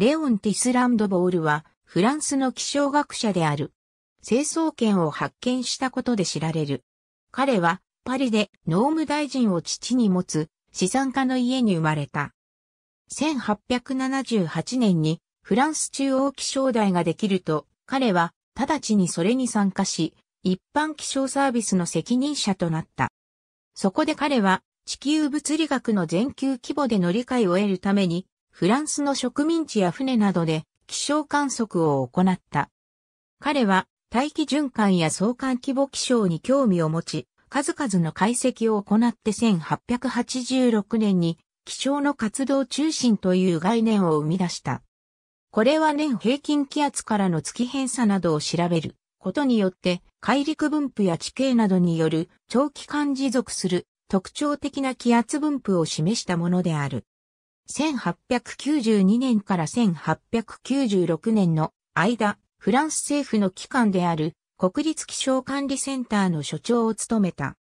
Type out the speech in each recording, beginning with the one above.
レオン・ティスランド・ボールは、フランスの気象学者である。成層圏を発見したことで知られる。彼は、パリで農務大臣を父に持つ資産家の家に生まれた。1878年にフランス中央気象台ができると、彼は直ちにそれに参加し、一般気象サービスの責任者となった。そこで彼は地球物理学の全球規模での理解を得るためにフランスの植民地や船などで気象観測を行った。彼は大気循環や相関規模気象に興味を持ち、数々の解析を行って1886年に気象の活動中心という概念を生み出した。これは年平均気圧からの月偏差などを調べることによって海陸分布や地形などによる長期間持続する特徴的な気圧分布を示したものである。1892年から1896年の間、フランス政府の機関である国立気象管理センターの所長を務めた。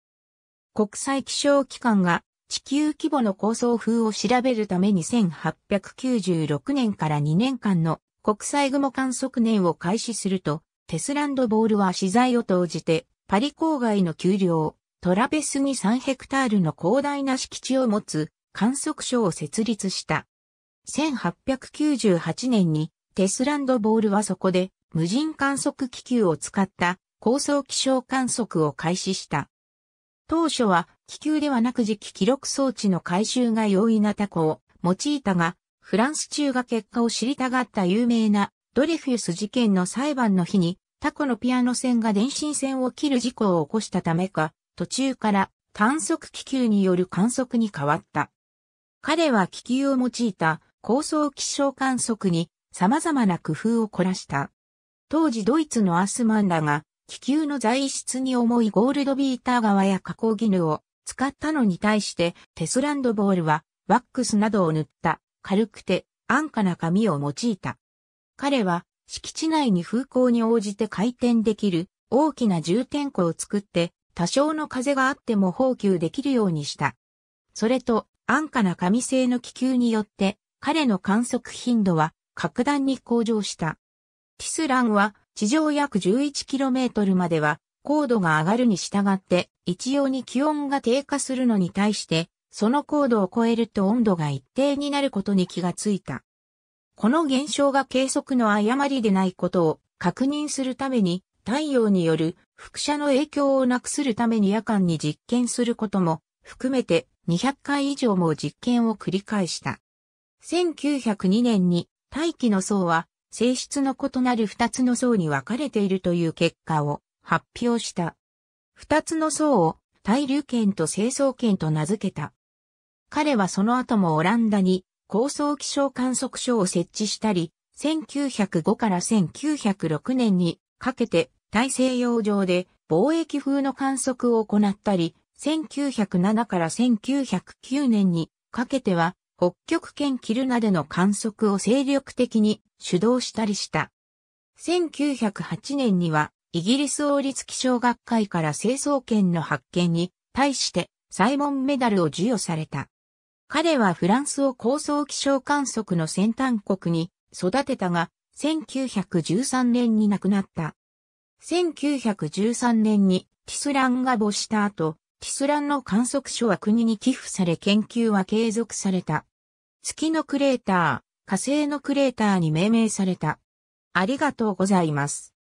国際気象機関が地球規模の構想風を調べるために1896年から2年間の国際雲観測年を開始すると、テスランドボールは資材を投じて、パリ郊外の丘陵、トラベスに3ヘクタールの広大な敷地を持つ観測所を設立した。1898年にテスランドボールはそこで無人観測気球を使った高層気象観測を開始した。当初は気球ではなく磁気記録装置の回収が容易なタコを用いたが、フランス中が結果を知りたがった有名なドレフィウス事件の裁判の日にタコのピアノ線が電信線を切る事故を起こしたためか、途中から観測気球による観測に変わった。彼は気球を用いた高層気象観測に様々な工夫を凝らした。当時ドイツのアスマンらが気球の材質に重いゴールドビーター側や加工絹を使ったのに対してテスランドボールはワックスなどを塗った軽くて安価な紙を用いた。彼は敷地内に風向に応じて回転できる大きな重点庫を作って多少の風があっても放球できるようにした。それと安価な紙製の気球によって彼の観測頻度は格段に向上した。ティスランは地上約 11km までは高度が上がるに従って一様に気温が低下するのに対してその高度を超えると温度が一定になることに気がついた。この現象が計測の誤りでないことを確認するために太陽による輻射の影響をなくするために夜間に実験することも含めて200回以上も実験を繰り返した。1902年に大気の層は性質の異なる2つの層に分かれているという結果を発表した。2つの層を大流圏と清層圏と名付けた。彼はその後もオランダに高層気象観測所を設置したり、1905から1906年にかけて大西洋上で貿易風の観測を行ったり、1907から1909年にかけては北極圏キルナでの観測を精力的に主導したりした。1908年にはイギリス王立気象学会から清掃圏の発見に対してサイモンメダルを授与された。彼はフランスを高層気象観測の先端国に育てたが、1913年に亡くなった。1913年にティスランが没した後、キスランの観測所は国に寄付され研究は継続された。月のクレーター、火星のクレーターに命名された。ありがとうございます。